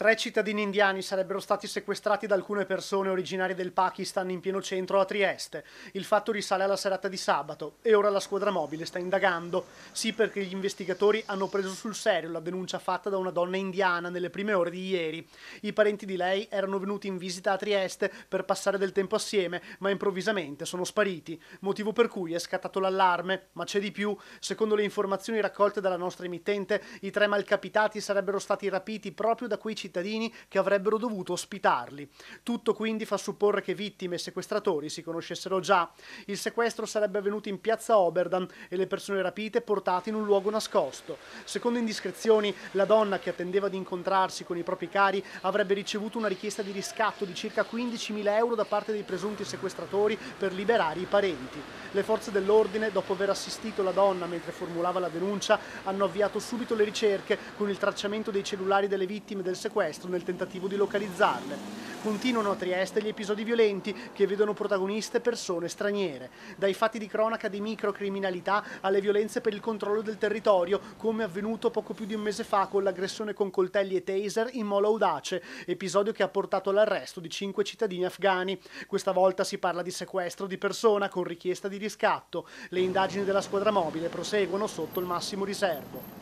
Tre cittadini indiani sarebbero stati sequestrati da alcune persone originarie del Pakistan in pieno centro a Trieste. Il fatto risale alla serata di sabato e ora la squadra mobile sta indagando. Sì perché gli investigatori hanno preso sul serio la denuncia fatta da una donna indiana nelle prime ore di ieri. I parenti di lei erano venuti in visita a Trieste per passare del tempo assieme, ma improvvisamente sono spariti, motivo per cui è scattato l'allarme. Ma c'è di più, secondo le informazioni raccolte dalla nostra emittente, i tre malcapitati sarebbero stati rapiti proprio da quei cittadini cittadini che avrebbero dovuto ospitarli. Tutto quindi fa supporre che vittime e sequestratori si conoscessero già. Il sequestro sarebbe avvenuto in piazza Oberdan e le persone rapite portate in un luogo nascosto. Secondo indiscrezioni, la donna che attendeva di incontrarsi con i propri cari avrebbe ricevuto una richiesta di riscatto di circa 15.000 euro da parte dei presunti sequestratori per liberare i parenti. Le forze dell'ordine, dopo aver assistito la donna mentre formulava la denuncia, hanno avviato subito le ricerche con il tracciamento dei cellulari delle vittime del sequestro sequestro nel tentativo di localizzarle. Continuano a Trieste gli episodi violenti che vedono protagoniste persone straniere, dai fatti di cronaca di microcriminalità alle violenze per il controllo del territorio, come avvenuto poco più di un mese fa con l'aggressione con coltelli e taser in Molo Audace, episodio che ha portato all'arresto di cinque cittadini afghani. Questa volta si parla di sequestro di persona con richiesta di riscatto. Le indagini della squadra mobile proseguono sotto il massimo riservo.